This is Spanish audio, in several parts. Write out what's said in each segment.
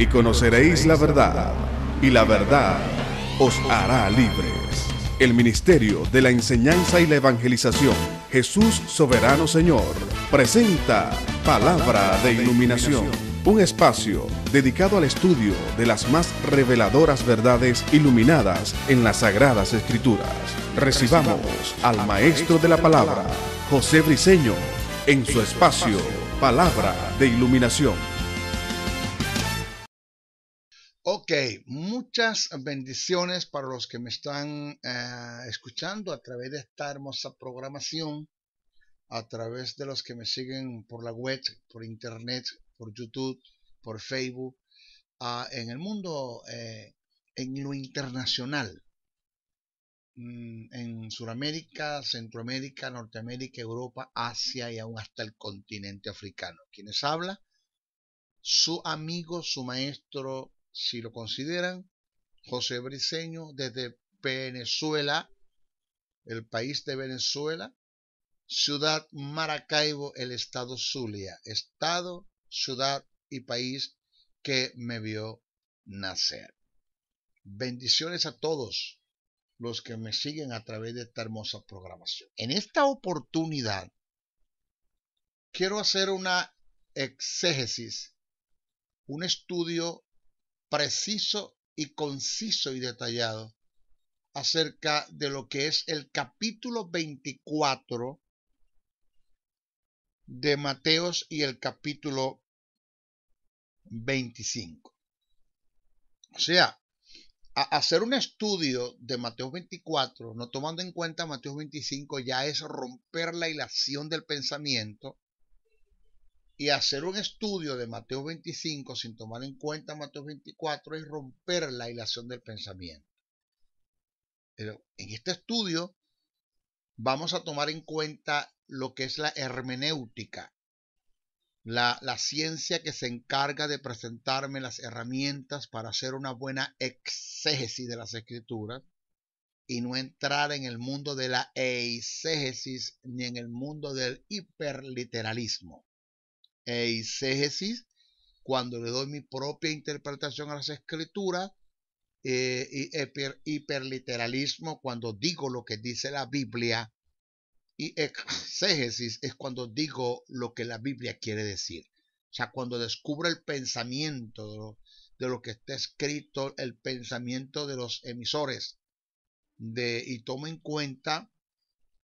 y conoceréis la verdad, y la verdad os hará libres. El Ministerio de la Enseñanza y la Evangelización, Jesús Soberano Señor, presenta Palabra de Iluminación, un espacio dedicado al estudio de las más reveladoras verdades iluminadas en las Sagradas Escrituras. Recibamos al Maestro de la Palabra, José Briceño, en su espacio Palabra de Iluminación. Ok, muchas bendiciones para los que me están ah, escuchando a través de esta hermosa programación, a través de los que me siguen por la web, por internet, por YouTube, por Facebook, ah, en el mundo, eh, en lo internacional, mm, en Sudamérica, Centroamérica, Norteamérica, Europa, Asia y aún hasta el continente africano. Quienes habla? Su amigo, su maestro, si lo consideran, José Briceño desde Venezuela, el país de Venezuela, ciudad Maracaibo, el estado Zulia, estado, ciudad y país que me vio nacer. Bendiciones a todos los que me siguen a través de esta hermosa programación. En esta oportunidad, quiero hacer una exégesis, un estudio preciso y conciso y detallado acerca de lo que es el capítulo 24 de Mateos y el capítulo 25. O sea, hacer un estudio de Mateos 24, no tomando en cuenta Mateos 25, ya es romper la hilación del pensamiento y hacer un estudio de Mateo 25 sin tomar en cuenta Mateo 24 es romper la hilación del pensamiento. Pero en este estudio vamos a tomar en cuenta lo que es la hermenéutica, la, la, ciencia que se encarga de presentarme las herramientas para hacer una buena exégesis de las escrituras y no entrar en el mundo de la eisegesis ni en el mundo del hiperliteralismo eisegesis, cuando le doy mi propia interpretación a las escrituras, eh, y hiperliteralismo cuando digo lo que dice la Biblia, y exégesis es cuando digo lo que la Biblia quiere decir. O sea, cuando descubro el pensamiento de lo, que está escrito, el pensamiento de los emisores, de, y tomo en cuenta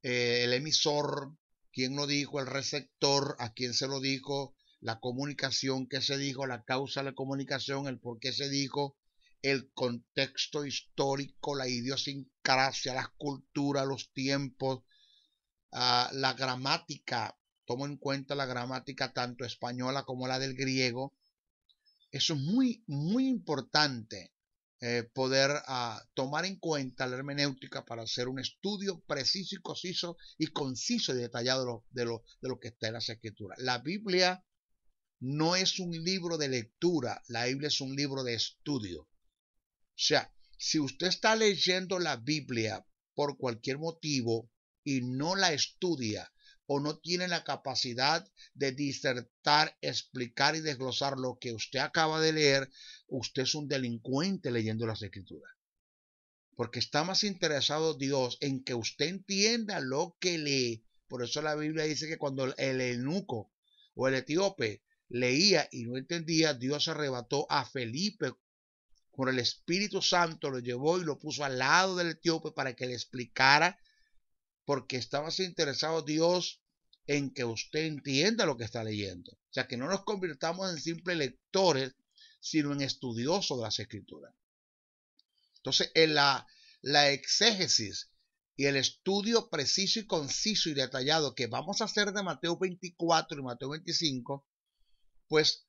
eh, el emisor, quién lo dijo, el receptor, a quién se lo dijo, la comunicación que se dijo, la causa de la comunicación, el por qué se dijo, el contexto histórico, la idiosincrasia, las culturas, los tiempos, ah, la gramática. Tomo en cuenta la gramática tanto española como la del griego. Eso es muy, muy importante eh, poder ah, tomar en cuenta la hermenéutica para hacer un estudio preciso y conciso y conciso y detallado de lo, de lo que está en las escrituras. La Biblia no es un libro de lectura, la Biblia es un libro de estudio. O sea, si usted está leyendo la Biblia por cualquier motivo y no la estudia o no tiene la capacidad de disertar, explicar y desglosar lo que usted acaba de leer, usted es un delincuente leyendo las escrituras. Porque está más interesado Dios en que usted entienda lo que lee. Por eso la Biblia dice que cuando el eunuco o el etíope leía y no entendía, Dios arrebató a Felipe con el Espíritu Santo, lo llevó y lo puso al lado del etíope para que le explicara, porque estaba interesado Dios en que usted entienda lo que está leyendo. O sea, que no nos convirtamos en simples lectores, sino en estudiosos de las escrituras. Entonces, en la, la exégesis y el estudio preciso y conciso y detallado que vamos a hacer de Mateo 24 y Mateo 25 pues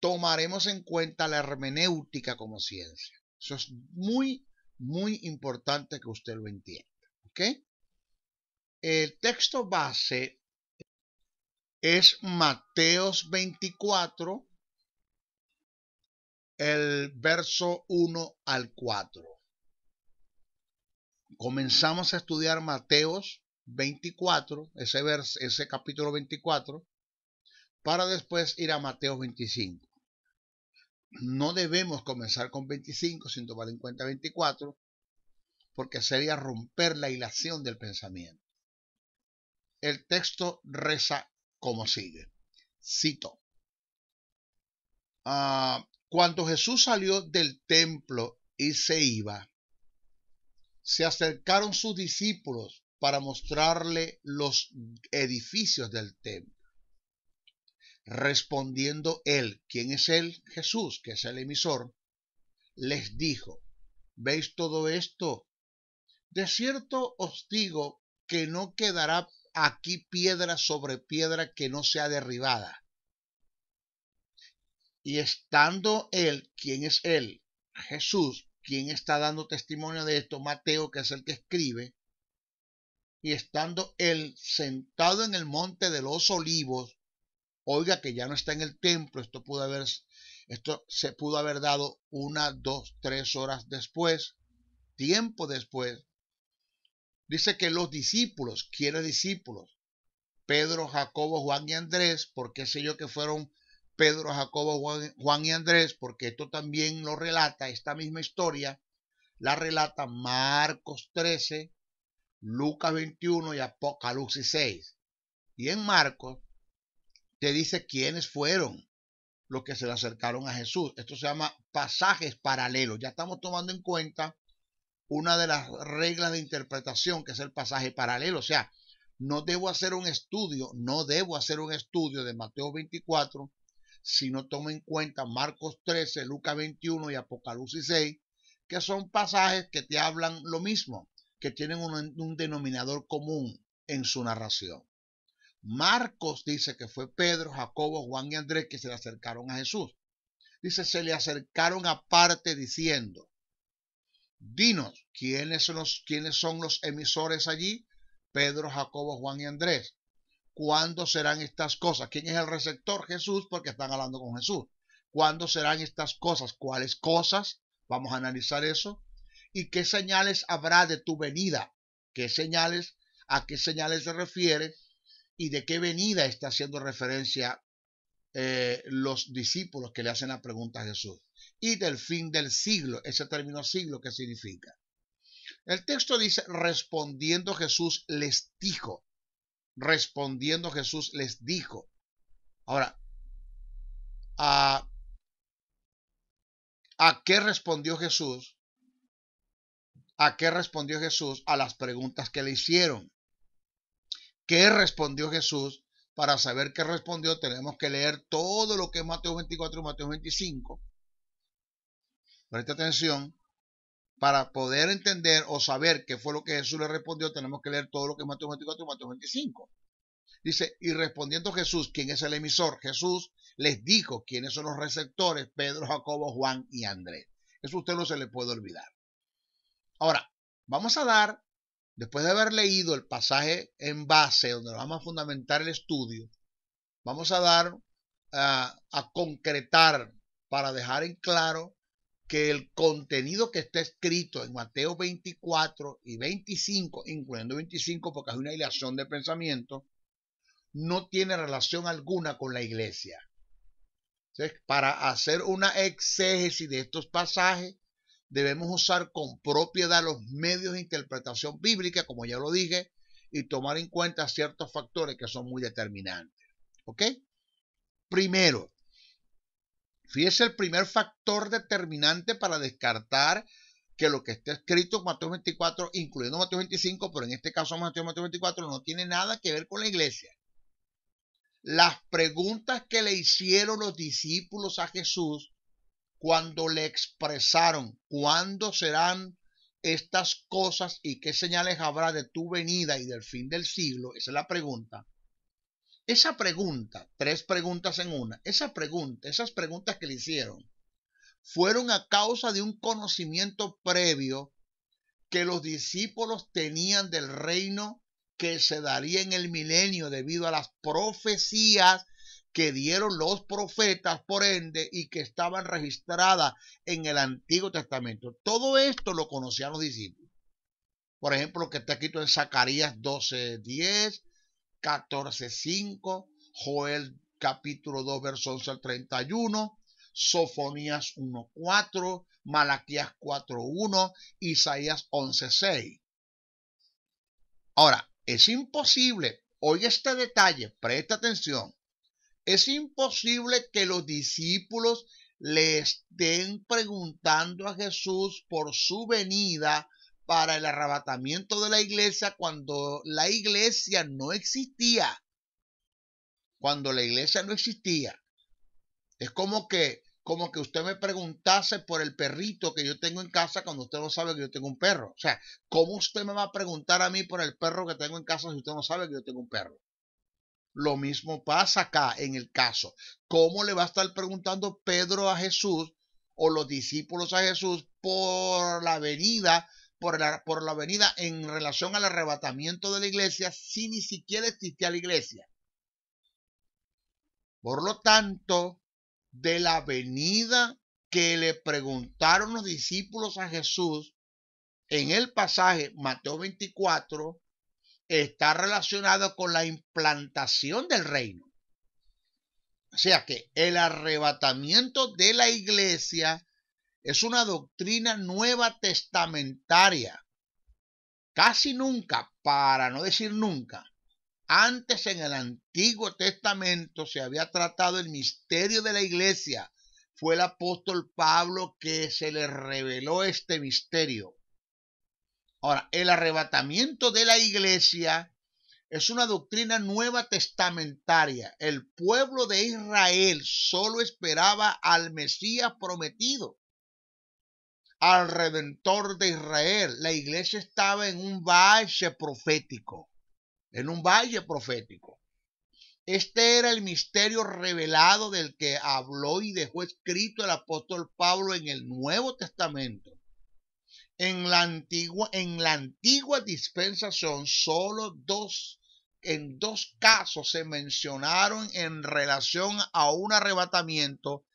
tomaremos en cuenta la hermenéutica como ciencia. Eso es muy, muy importante que usted lo entienda. ¿Ok? El texto base es Mateos 24, el verso 1 al 4. Comenzamos a estudiar Mateos 24, ese, ese capítulo 24, para después ir a Mateo 25. No debemos comenzar con 25 sin tomar en cuenta 24, porque sería romper la hilación del pensamiento. El texto reza como sigue. Cito. Ah, cuando Jesús salió del templo y se iba, se acercaron sus discípulos para mostrarle los edificios del templo. Respondiendo él, ¿quién es él? Jesús, que es el emisor, les dijo, ¿veis todo esto? De cierto os digo que no quedará aquí piedra sobre piedra que no sea derribada. Y estando él, ¿quién es él? Jesús, quien está dando testimonio de esto, Mateo, que es el que escribe, y estando él sentado en el monte de los olivos, oiga que ya no está en el templo, esto pudo haber, esto se pudo haber dado una, dos, tres horas después, tiempo después. Dice que los discípulos, quiere discípulos, Pedro, Jacobo, Juan y Andrés, porque sé yo que fueron Pedro, Jacobo, Juan y Andrés, porque esto también lo relata, esta misma historia, la relata Marcos 13, Lucas 21 y Apocalipsis 6. Y en Marcos te dice quiénes fueron los que se le acercaron a Jesús. Esto se llama pasajes paralelos. Ya estamos tomando en cuenta una de las reglas de interpretación, que es el pasaje paralelo. O sea, no debo hacer un estudio, no debo hacer un estudio de Mateo 24 si no tomo en cuenta Marcos 13, Lucas 21 y Apocalipsis 6, que son pasajes que te hablan lo mismo, que tienen un, un denominador común en su narración. Marcos dice que fue Pedro, Jacobo, Juan y Andrés que se le acercaron a Jesús. Dice, se le acercaron aparte diciendo, dinos, ¿quiénes son los, son los emisores allí? Pedro, Jacobo, Juan y Andrés. ¿Cuándo serán estas cosas? ¿Quién es el receptor? Jesús, porque están hablando con Jesús. ¿Cuándo serán estas cosas? ¿Cuáles cosas? Vamos a analizar eso. ¿Y qué señales habrá de tu venida? ¿Qué señales? ¿A qué señales se refiere? y de qué venida está haciendo referencia eh, los discípulos que le hacen la pregunta a Jesús. Y del fin del siglo, ese término siglo, ¿qué significa? El texto dice, respondiendo Jesús les dijo, respondiendo Jesús les dijo. Ahora, a qué respondió Jesús? ¿A qué respondió Jesús a las preguntas que le hicieron? qué respondió Jesús. Para saber qué respondió tenemos que leer todo lo que es Mateo 24 y Mateo 25. Presta atención. Para poder entender o saber qué fue lo que Jesús le respondió, tenemos que leer todo lo que es Mateo 24 y Mateo 25. Dice, y respondiendo Jesús, ¿quién es el emisor? Jesús les dijo quiénes son los receptores, Pedro, Jacobo, Juan y Andrés. Eso a usted no se le puede olvidar. Ahora, vamos a dar Después de haber leído el pasaje en base donde vamos a fundamentar el estudio, vamos a dar ah, a, concretar para dejar en claro que el contenido que está escrito en Mateo 24 y 25, incluyendo 25 porque es una ilación de pensamiento, no tiene relación alguna con la iglesia. para hacer una exégesis de estos pasajes, debemos usar con propiedad los medios de interpretación bíblica, como ya lo dije, y tomar en cuenta ciertos factores que son muy determinantes. ¿Ok? Primero, fíjese el primer factor determinante para descartar que lo que está escrito en Mateo 24, incluyendo Mateo 25, pero en este caso Mateo, Mateo 24, no tiene nada que ver con la iglesia. Las preguntas que le hicieron los discípulos a Jesús cuando le expresaron cuándo serán estas cosas y qué señales habrá de tu venida y del fin del siglo? Esa es la pregunta. Esa pregunta, tres preguntas en una, esa pregunta, esas preguntas que le hicieron, fueron a causa de un conocimiento previo que los discípulos tenían del reino que se daría en el milenio debido a las profecías que dieron los profetas, por ende, y que estaban registradas en el Antiguo Testamento. Todo esto lo conocían los discípulos. Por ejemplo, lo que está escrito en Zacarías 12, 10, 14, 5, Joel capítulo 2, verso 11 al 31, Sofonías 1.4, Malaquías 4.1, Isaías 11, 6. Ahora, es imposible, oye este detalle, presta atención, es imposible que los discípulos le estén preguntando a Jesús por su venida para el arrebatamiento de la iglesia cuando la iglesia no existía. Cuando la iglesia no existía. Es como que, como que usted me preguntase por el perrito que yo tengo en casa cuando usted no sabe que yo tengo un perro. O sea, ¿cómo usted me va a preguntar a mí por el perro que tengo en casa si usted no sabe que yo tengo un perro? Lo mismo pasa acá en el caso. ¿Cómo le va a estar preguntando Pedro a Jesús o los discípulos a Jesús por la venida, por la, venida en relación al arrebatamiento de la iglesia si ni siquiera existía la iglesia? Por lo tanto, de la venida que le preguntaron los discípulos a Jesús en el pasaje Mateo 24, está relacionado con la implantación del reino. O sea que el arrebatamiento de la iglesia es una doctrina nueva testamentaria. Casi nunca, para no decir nunca, antes en el Antiguo Testamento se había tratado el misterio de la iglesia. Fue el apóstol Pablo que se le reveló este misterio. Ahora, el arrebatamiento de la iglesia es una doctrina nueva testamentaria. El pueblo de Israel solo esperaba al Mesías prometido, al Redentor de Israel. La iglesia estaba en un valle profético, en un valle profético. Este era el misterio revelado del que habló y dejó escrito el apóstol Pablo en el Nuevo Testamento. En la antigua, en la antigua dispensación, solo dos, en dos casos se mencionaron en relación a un arrebatamiento,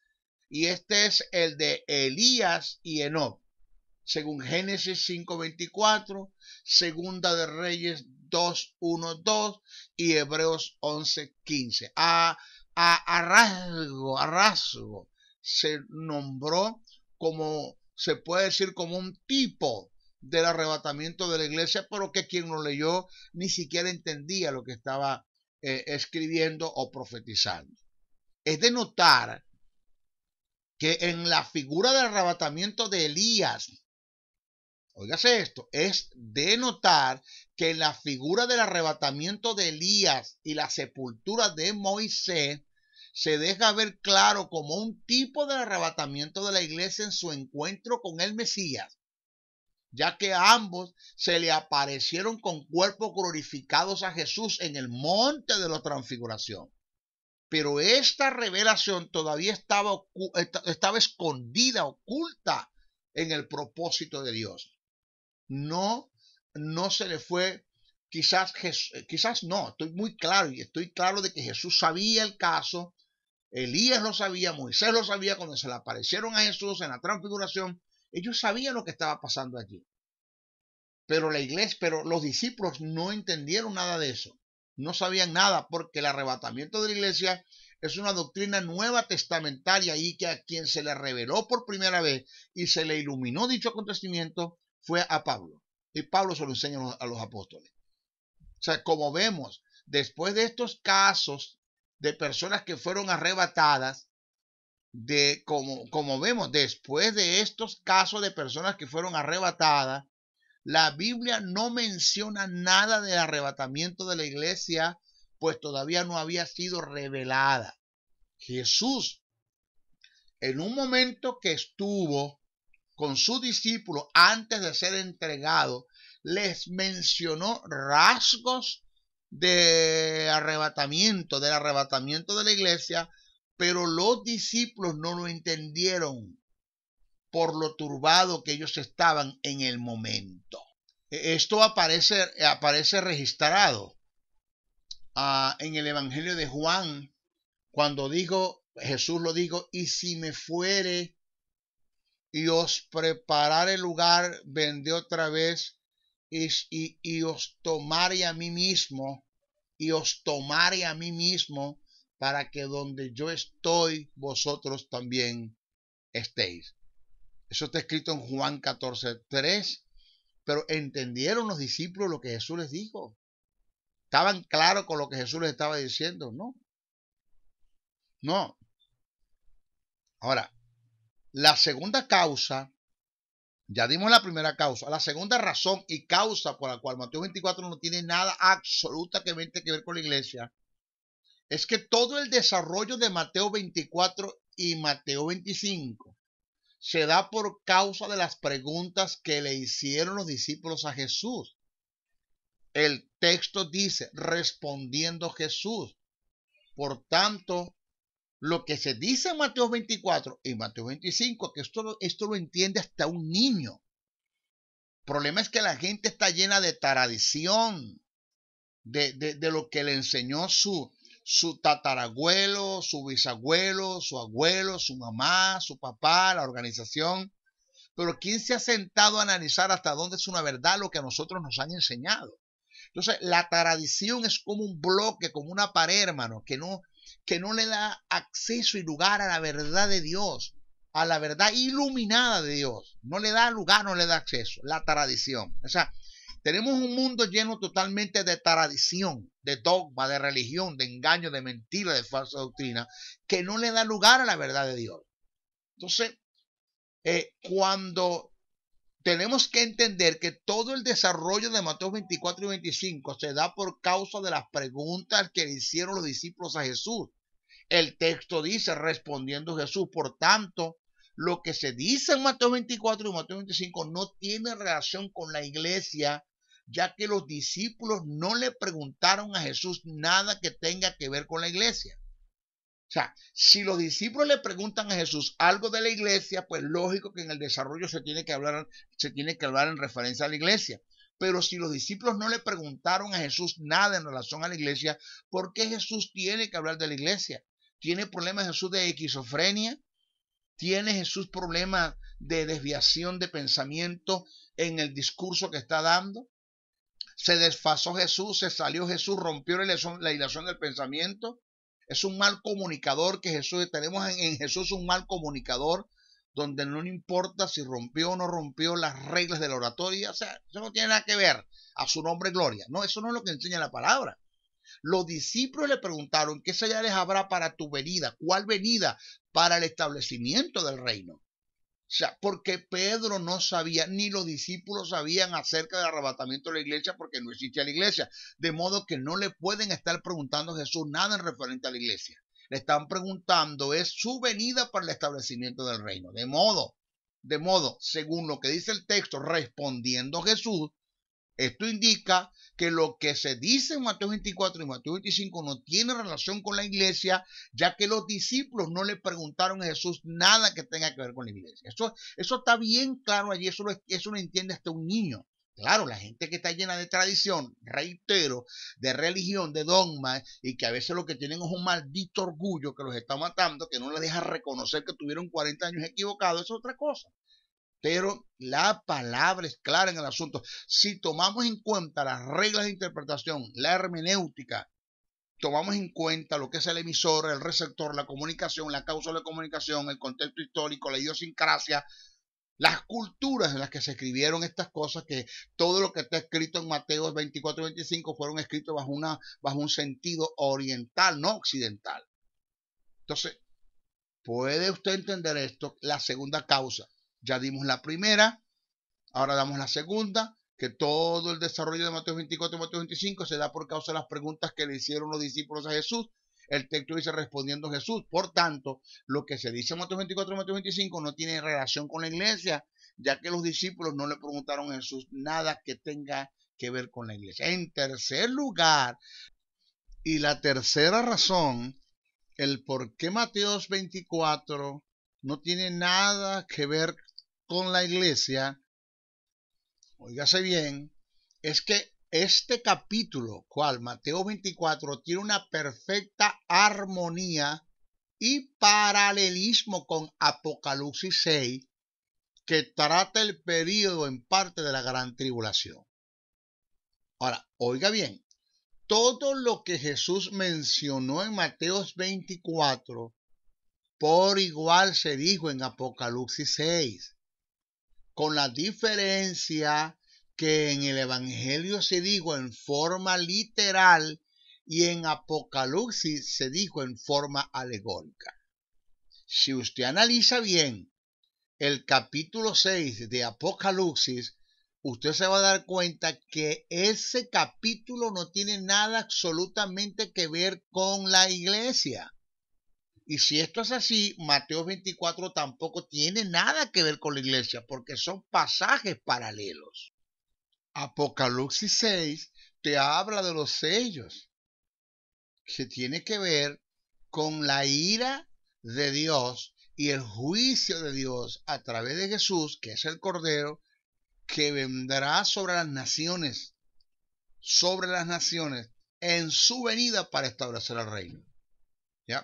y este es el de Elías y Enoch, según Génesis 5.24, segunda de Reyes 2.1.2 y Hebreos 11.15. A, a, a rasgo, a rasgo, se nombró como se puede decir como un tipo del arrebatamiento de la iglesia, pero que quien lo leyó ni siquiera entendía lo que estaba eh, escribiendo o profetizando. Es de notar que en la figura del arrebatamiento de Elías, oígase esto, es de notar que en la figura del arrebatamiento de Elías y la sepultura de Moisés, se deja ver claro como un tipo del arrebatamiento de la iglesia en su encuentro con el Mesías, ya que a ambos se le aparecieron con cuerpos glorificados a Jesús en el monte de la transfiguración. Pero esta revelación todavía estaba, estaba escondida, oculta en el propósito de Dios. No, no se le fue quizás, quizás no, estoy muy claro y estoy claro de que Jesús sabía el caso, Elías lo sabía, Moisés lo sabía cuando se le aparecieron a Jesús en la transfiguración. Ellos sabían lo que estaba pasando allí. Pero la iglesia, pero los discípulos no entendieron nada de eso. No sabían nada porque el arrebatamiento de la iglesia es una doctrina nueva testamentaria y que a quien se le reveló por primera vez y se le iluminó dicho acontecimiento fue a Pablo. Y Pablo se lo enseña a los apóstoles. O sea, como vemos, después de estos casos de personas que fueron arrebatadas, de como, como vemos, después de estos casos de personas que fueron arrebatadas, la Biblia no menciona nada del arrebatamiento de la iglesia, pues todavía no había sido revelada. Jesús, en un momento que estuvo con su discípulo, antes de ser entregado, les mencionó rasgos de arrebatamiento, del arrebatamiento de la iglesia, pero los discípulos no lo entendieron por lo turbado que ellos estaban en el momento. E-, esto aparece, aparece registrado ah, en el Evangelio de Juan, cuando dijo Jesús lo dijo, y si me fuere y os el lugar, vendré otra vez y, os tomaré a mí mismo, y os tomaré a mí mismo, para que donde yo estoy, vosotros también estéis. Eso está escrito en Juan 14, 3. Pero entendieron los discípulos lo que Jesús les dijo. Estaban claros con lo que Jesús les estaba diciendo, ¿no? No. Ahora, la segunda causa ya dimos la primera causa. La segunda razón y causa por la cual Mateo 24 no tiene nada absolutamente que ver con la iglesia es que todo el desarrollo de Mateo 24 y Mateo 25 se da por causa de las preguntas que le hicieron los discípulos a Jesús. El texto dice, respondiendo Jesús. Por tanto, lo que se dice en Mateo 24 y Mateo 25, que esto, esto lo entiende hasta un niño. El problema es que la gente está llena de tradición, de, lo que le enseñó su, su tatarabuelo, su bisabuelo, su abuelo, su mamá, su papá, la organización. Pero ¿quién se ha sentado a analizar hasta dónde es una verdad lo que a nosotros nos han enseñado? Entonces, la tradición es como un bloque, como una pared, hermano, que no, que no le da acceso y lugar a la verdad de Dios, a la verdad iluminada de Dios. No le da lugar, no le da acceso. La tradición. O sea, tenemos un mundo lleno totalmente de tradición, de dogma, de religión, de engaño, de mentira, de falsa doctrina, que no le da lugar a la verdad de Dios. Entonces, eh, cuando tenemos que entender que todo el desarrollo de Mateo 24 y 25 se da por causa de las preguntas que le hicieron los discípulos a Jesús. El texto dice, respondiendo Jesús, por tanto, lo que se dice en Mateo 24 y Mateo 25 no tiene relación con la iglesia, ya que los discípulos no le preguntaron a Jesús nada que tenga que ver con la iglesia. O sea, si los discípulos le preguntan a Jesús algo de la iglesia, pues lógico que en el desarrollo se tiene que hablar, se tiene que en referencia a la iglesia. Pero si los discípulos no le preguntaron a Jesús nada en relación a la iglesia, ¿por qué Jesús tiene que hablar de la iglesia? ¿Tiene problemas Jesús de esquizofrenia? ¿Tiene Jesús problemas de desviación de pensamiento en el discurso que está dando? ¿Se desfasó Jesús? ¿Se salió Jesús? ¿Rompió la ilusión del pensamiento? Es un mal comunicador que Jesús, tenemos en, Jesús un mal comunicador donde no importa si rompió o no rompió las reglas de la oratoria, o sea, eso no tiene nada que ver a su nombre gloria. No, eso no es lo que enseña la palabra. Los discípulos le preguntaron, ¿qué señales habrá para tu venida? ¿Cuál venida? Para el establecimiento del reino. O sea, porque Pedro no sabía, ni los discípulos sabían acerca del arrebatamiento de la iglesia porque no existía la iglesia. De modo que no le pueden estar preguntando a Jesús nada en referente a la iglesia. Le están preguntando es su venida para el establecimiento del reino. De modo, de modo, según lo que dice el texto, respondiendo Jesús, esto indica que lo que se dice en Mateo 24 y Mateo 25 no tiene relación con la iglesia, ya que los discípulos no le preguntaron a Jesús nada que tenga que ver con la iglesia. Eso, eso está bien claro allí, eso lo, eso lo entiende hasta un niño. Claro, la gente que está llena de tradición, reitero, de religión, de dogma, y que a veces lo que tienen es un maldito orgullo que los está matando, que no les deja reconocer que tuvieron 40 años equivocados, es otra cosa pero la palabra es clara en el asunto. Si tomamos en cuenta las reglas de interpretación, la hermenéutica, tomamos en cuenta lo que es el emisor, el receptor, la comunicación, la causa de la comunicación, el contexto histórico, la idiosincrasia, las culturas en las que se escribieron estas cosas, que todo lo que está escrito en Mateo 24 y 25 fueron escritos bajo, una, bajo un sentido oriental, no occidental. Entonces, ¿puede usted entender esto? La segunda causa, ya dimos la primera, ahora damos la segunda, que todo el desarrollo de Mateo 24 y Mateo 25 se da por causa de las preguntas que le hicieron los discípulos a Jesús. El texto dice respondiendo Jesús. Por tanto, lo que se dice en Mateo 24 y Mateo 25 no tiene relación con la iglesia, ya que los discípulos no le preguntaron a Jesús nada que tenga que ver con la iglesia. En tercer lugar, y la tercera razón, el por qué Mateo 24 no tiene nada que ver con la iglesia, oígase bien, es que este capítulo, cual Mateo 24, tiene una perfecta armonía y paralelismo con Apocalipsis 6, que trata el periodo en parte de la gran tribulación. Ahora, oiga bien, todo lo que Jesús mencionó en Mateo 24, por igual se dijo en Apocalipsis 6 con la diferencia que en el Evangelio se dijo en forma literal y en Apocalipsis se dijo en forma alegórica. Si usted analiza bien el capítulo 6 de Apocalipsis, usted se va a dar cuenta que ese capítulo no tiene nada absolutamente que ver con la iglesia. Y si esto es así, Mateo 24 tampoco tiene nada que ver con la iglesia, porque son pasajes paralelos. Apocalipsis 6 te habla de los sellos, que tiene que ver con la ira de Dios y el juicio de Dios a través de Jesús, que es el Cordero, que vendrá sobre las naciones, sobre las naciones, en su venida para establecer el reino.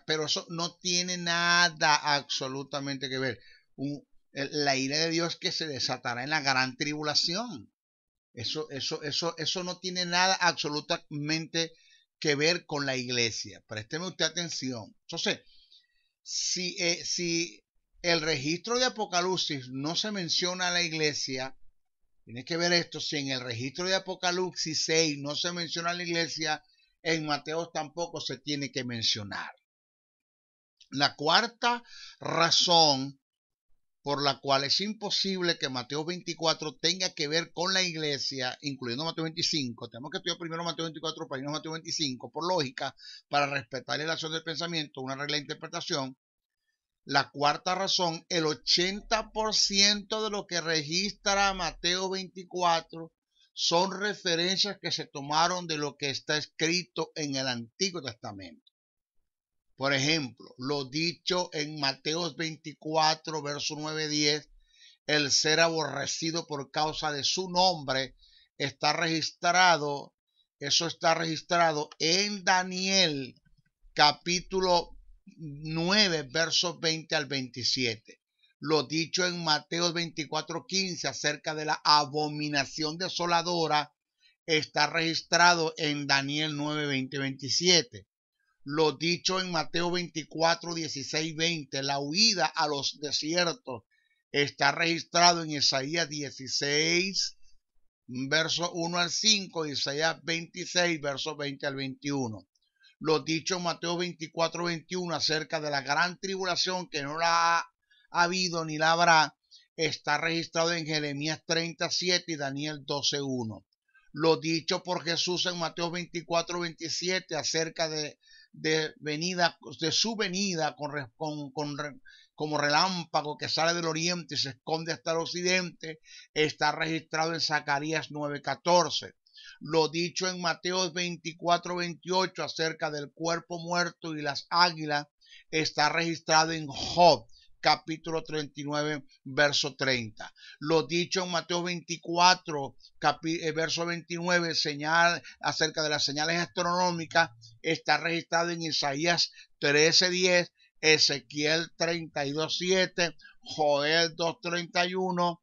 Pero eso no tiene nada absolutamente que ver. la ira de Dios que se desatará en la gran tribulación. Eso, eso, eso, eso no tiene nada absolutamente que ver con la iglesia. Présteme usted atención. Entonces, si, eh, si el registro de Apocalipsis no se menciona a la iglesia, tiene que ver esto, si en el registro de Apocalipsis 6 no se menciona a la iglesia, en Mateos tampoco se tiene que mencionar. La cuarta razón por la cual es imposible que Mateo 24 tenga que ver con la iglesia, incluyendo Mateo 25. Tenemos que estudiar primero Mateo 24 para irnos a Mateo 25, por lógica, para respetar la relación del pensamiento, una regla de interpretación. La cuarta razón, el 80% de lo que registra Mateo 24 son referencias que se tomaron de lo que está escrito en el Antiguo Testamento. Por ejemplo, lo dicho en Mateos 24, verso 9, 10, el ser aborrecido por causa de su nombre está registrado, eso está registrado en Daniel capítulo 9, versos 20 al 27. Lo dicho en Mateos 24, 15 acerca de la abominación desoladora está registrado en Daniel 9, 20, 27 lo dicho en Mateo 24, 16, 20, la huida a los desiertos está registrado en Isaías 16, verso 1 al 5, Isaías 26, versos 20 al 21. Lo dicho en Mateo 24, 21 acerca de la gran tribulación que no la ha habido ni la habrá, está registrado en Jeremías 37 y Daniel 12, 1. Lo dicho por Jesús en Mateo 24, 27 acerca de de venida, de su venida con, como relámpago que sale del oriente y se esconde hasta el occidente, está registrado en Zacarías 9:14. Lo dicho en Mateo 24:28 acerca del cuerpo muerto y las águilas está registrado en Job capítulo 39, verso 30. Lo dicho en Mateo 24, eh, verso 29, señal acerca de las señales astronómicas, está registrado en Isaías 13, 10, Ezequiel 32, 7, Joel 2, 31,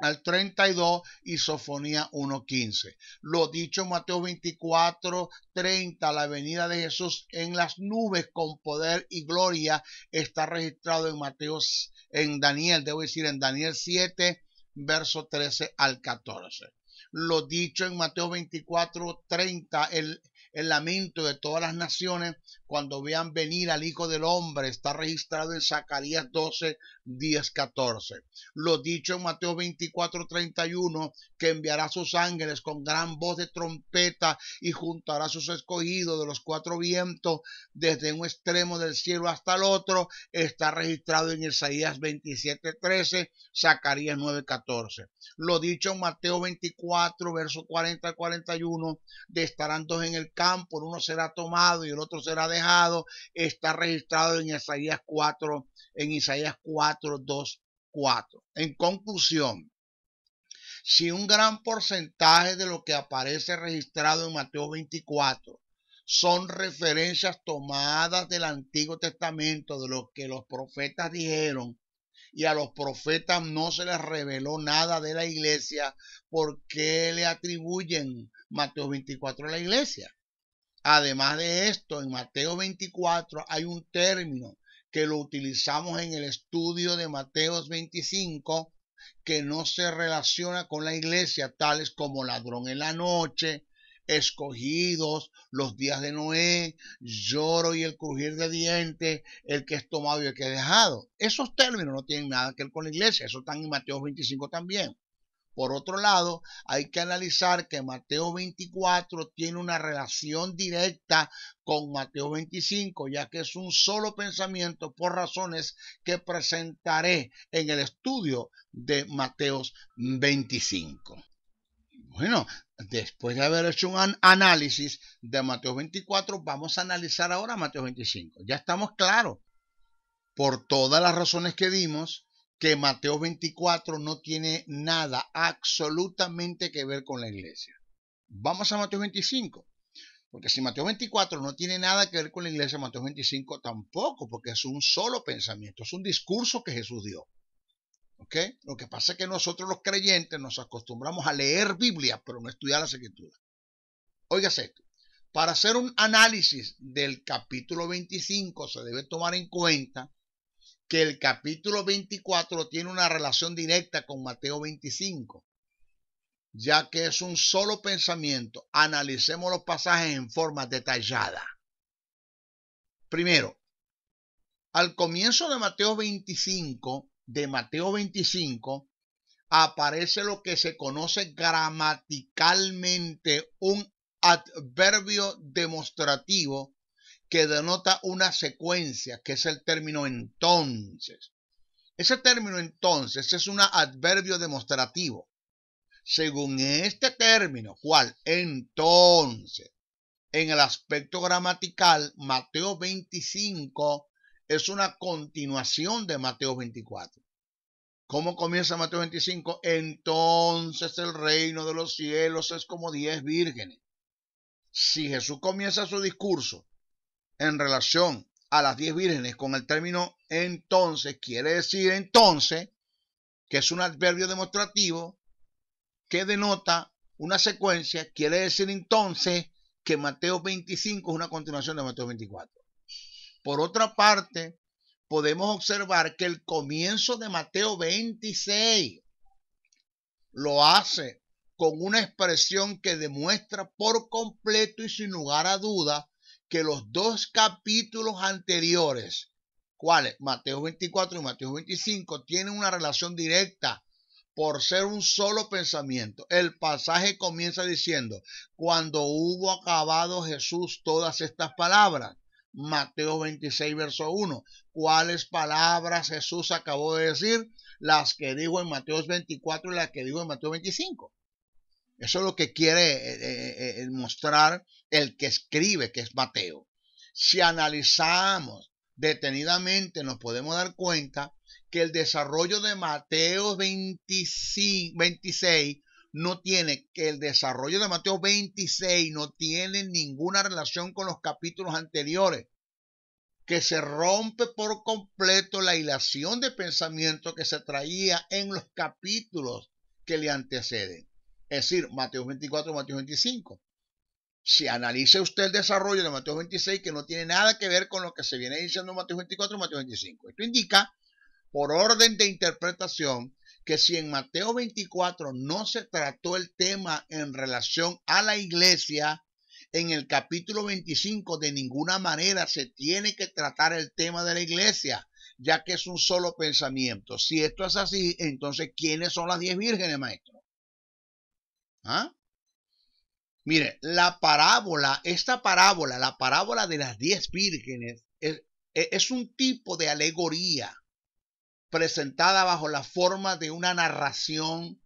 al 32 y Sofonía 1.15. Lo dicho en Mateo 24.30, la venida de Jesús en las nubes con poder y gloria está registrado en Mateo, en Daniel, debo decir, en Daniel 7, verso 13 al 14. Lo dicho en Mateo 24.30, el, el lamento de todas las naciones cuando vean venir al Hijo del Hombre. Está registrado en Zacarías 12, 10:14. Lo dicho en Mateo 24:31, que enviará sus ángeles con gran voz de trompeta y juntará sus escogidos de los cuatro vientos desde un extremo del cielo hasta el otro, está registrado en Isaías 27:13, Zacarías 9:14. Lo dicho en Mateo 24, verso 40 41, de estarán dos en el campo, uno será tomado y el otro será dejado, está registrado en Isaías 4, en Isaías 4 24 En conclusión, si un gran porcentaje de lo que aparece registrado en Mateo 24 son referencias tomadas del Antiguo Testamento, de lo que los profetas dijeron, y a los profetas no se les reveló nada de la iglesia, ¿por qué le atribuyen Mateo 24 a la iglesia? Además de esto, en Mateo 24 hay un término que lo utilizamos en el estudio de Mateos 25, que no se relaciona con la iglesia, tales como ladrón en la noche, escogidos, los días de Noé, lloro y el crujir de dientes, el que es tomado y el que es dejado. Esos términos no tienen nada que ver con la iglesia, eso están en Mateos 25 también. Por otro lado, hay que analizar que Mateo 24 tiene una relación directa con Mateo 25, ya que es un solo pensamiento por razones que presentaré en el estudio de Mateos 25. Bueno, después de haber hecho un análisis de Mateo 24, vamos a analizar ahora Mateo 25. Ya estamos claros por todas las razones que dimos que Mateo 24 no tiene nada absolutamente que ver con la iglesia. Vamos a Mateo 25. Porque si Mateo 24 no tiene nada que ver con la iglesia, Mateo 25 tampoco, porque es un solo pensamiento, es un discurso que Jesús dio. ¿Ok? Lo que pasa es que nosotros los creyentes nos acostumbramos a leer Biblia, pero no estudiar la escritura. Óigase esto. Para hacer un análisis del capítulo 25 se debe tomar en cuenta que el capítulo 24 tiene una relación directa con Mateo 25, ya que es un solo pensamiento. Analicemos los pasajes en forma detallada. Primero, al comienzo de Mateo 25, de Mateo 25, aparece lo que se conoce gramaticalmente un adverbio demostrativo que denota una secuencia, que es el término entonces. Ese término entonces es un adverbio demostrativo. Según este término, ¿cuál? Entonces. En el aspecto gramatical, Mateo 25 es una continuación de Mateo 24. ¿Cómo comienza Mateo 25? Entonces el reino de los cielos es como diez vírgenes. Si Jesús comienza su discurso en relación a las diez vírgenes con el término entonces, quiere decir entonces que es un adverbio demostrativo que denota una secuencia, quiere decir entonces que Mateo 25 es una continuación de Mateo 24. Por otra parte, podemos observar que el comienzo de Mateo 26 lo hace con una expresión que demuestra por completo y sin lugar a duda que los dos capítulos anteriores, ¿cuáles? Mateo 24 y Mateo 25, tienen una relación directa por ser un solo pensamiento. El pasaje comienza diciendo, cuando hubo acabado Jesús todas estas palabras, Mateo 26, verso 1, ¿cuáles palabras Jesús acabó de decir? Las que dijo en Mateo 24 y las que dijo en Mateo 25. Eso es lo que quiere eh, eh, eh, mostrar el que escribe, que es Mateo. Si analizamos detenidamente, nos podemos dar cuenta que el desarrollo de Mateo 26 no tiene, que el desarrollo de Mateo 26 no tiene ninguna relación con los capítulos anteriores, que se rompe por completo la hilación de pensamiento que se traía en los capítulos que le anteceden es decir, Mateo 24 Mateo 25. Si analiza usted el desarrollo de Mateo 26, que no tiene nada que ver con lo que se viene diciendo Mateo 24 Mateo 25. Esto indica, por orden de interpretación, que si en Mateo 24 no se trató el tema en relación a la iglesia, en el capítulo 25 de ninguna manera se tiene que tratar el tema de la iglesia, ya que es un solo pensamiento. Si esto es así, entonces, ¿quiénes son las diez vírgenes, maestro? ¿Ah? Mire, la parábola, esta parábola, la parábola de las diez vírgenes, e-, es un tipo de alegoría presentada bajo la forma de una narración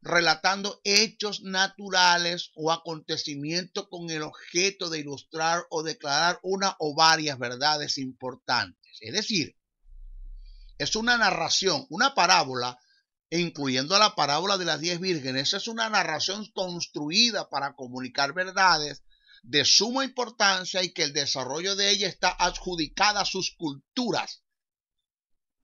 relatando hechos naturales o acontecimientos con el objeto de ilustrar o declarar una o varias verdades importantes. Es decir, es una narración, una parábola incluyendo la parábola de las diez vírgenes, es una narración construida para comunicar verdades de suma importancia y que el desarrollo de ella está adjudicada a sus culturas.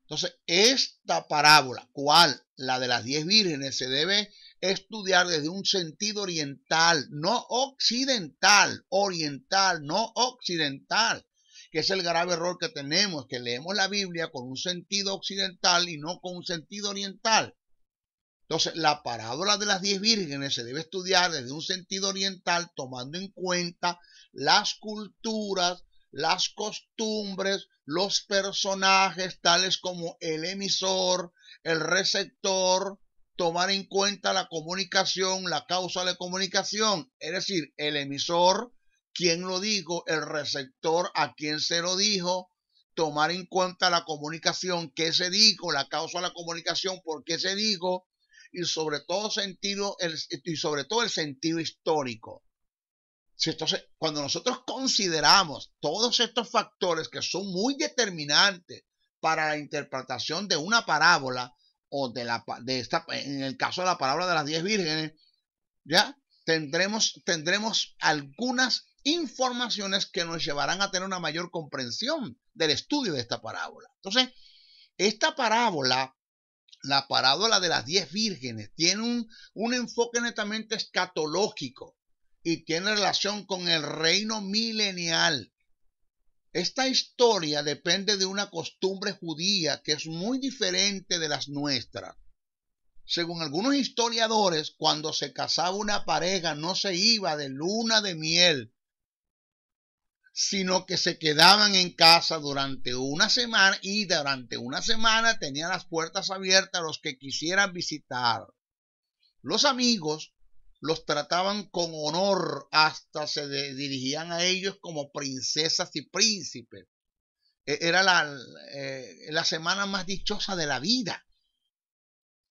Entonces, esta parábola, cual la de las diez vírgenes, se debe estudiar desde un sentido oriental, no occidental, oriental, no occidental que es el grave error que tenemos, que leemos la Biblia con un sentido occidental y no con un sentido oriental. Entonces, la parábola de las diez vírgenes se debe estudiar desde un sentido oriental, tomando en cuenta las culturas, las costumbres, los personajes, tales como el emisor, el receptor, tomar en cuenta la comunicación, la causa de comunicación, es decir, el emisor, quién lo dijo, el receptor, a quién se lo dijo, tomar en cuenta la comunicación, qué se dijo, la causa de la comunicación, por qué se dijo, y sobre todo sentido, el, y sobre todo el sentido histórico. Entonces, cuando nosotros consideramos todos estos factores que son muy determinantes para la interpretación de una parábola o de la de esta, en el caso de la parábola de las diez vírgenes, ya tendremos, tendremos algunas informaciones que nos llevarán a tener una mayor comprensión del estudio de esta parábola. Entonces, esta parábola, la parábola de las diez vírgenes, tiene un, un enfoque netamente escatológico y tiene relación con el reino milenial. Esta historia depende de una costumbre judía que es muy diferente de las nuestras. Según algunos historiadores, cuando se casaba una pareja no se iba de luna de miel, sino que se quedaban en casa durante una semana y durante una semana tenían las puertas abiertas a los que quisieran visitar. Los amigos los trataban con honor, hasta se dirigían a ellos como princesas y príncipes. E, era eh, la, semana más dichosa de la vida.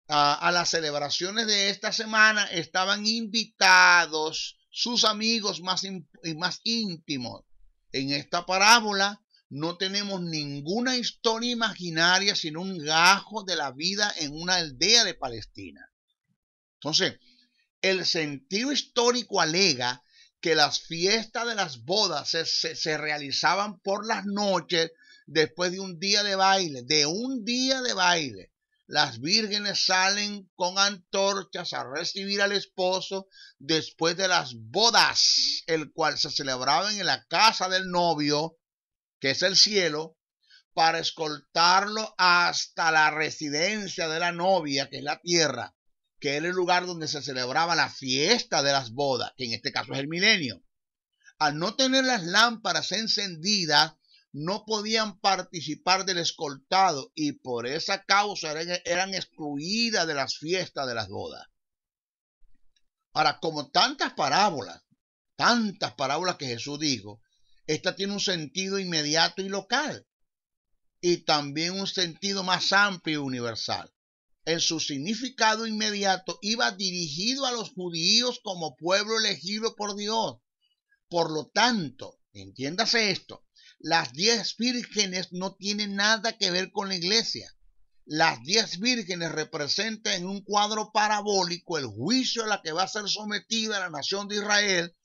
A, las celebraciones de esta semana estaban invitados sus amigos más íntimos en esta parábola no tenemos ninguna historia imaginaria, sino un gajo de la vida en una aldea de Palestina. Entonces, el sentido histórico alega que las fiestas de las bodas se, se realizaban por las noches después de un día de baile, de un día de baile las vírgenes salen con antorchas a recibir al esposo después de las bodas, el cual se celebraba en la casa del novio, que es el cielo, para escoltarlo hasta la residencia de la novia, que es la tierra, que era el lugar donde se celebraba la fiesta de las bodas, que en este caso es el milenio. Al no tener las lámparas encendidas, no podían participar del escoltado y por esa causa eran, excluidas de las fiestas de las bodas. Ahora, como tantas parábolas, tantas parábolas que Jesús dijo, esta tiene un sentido inmediato y local y también un sentido más amplio y universal. En su significado inmediato iba dirigido a los judíos como pueblo elegido por Dios. Por lo tanto, entiéndase esto, las diez vírgenes no tienen nada que ver con la iglesia. Las diez vírgenes representan en un cuadro parabólico el juicio a la que va a ser sometida la nación de Israel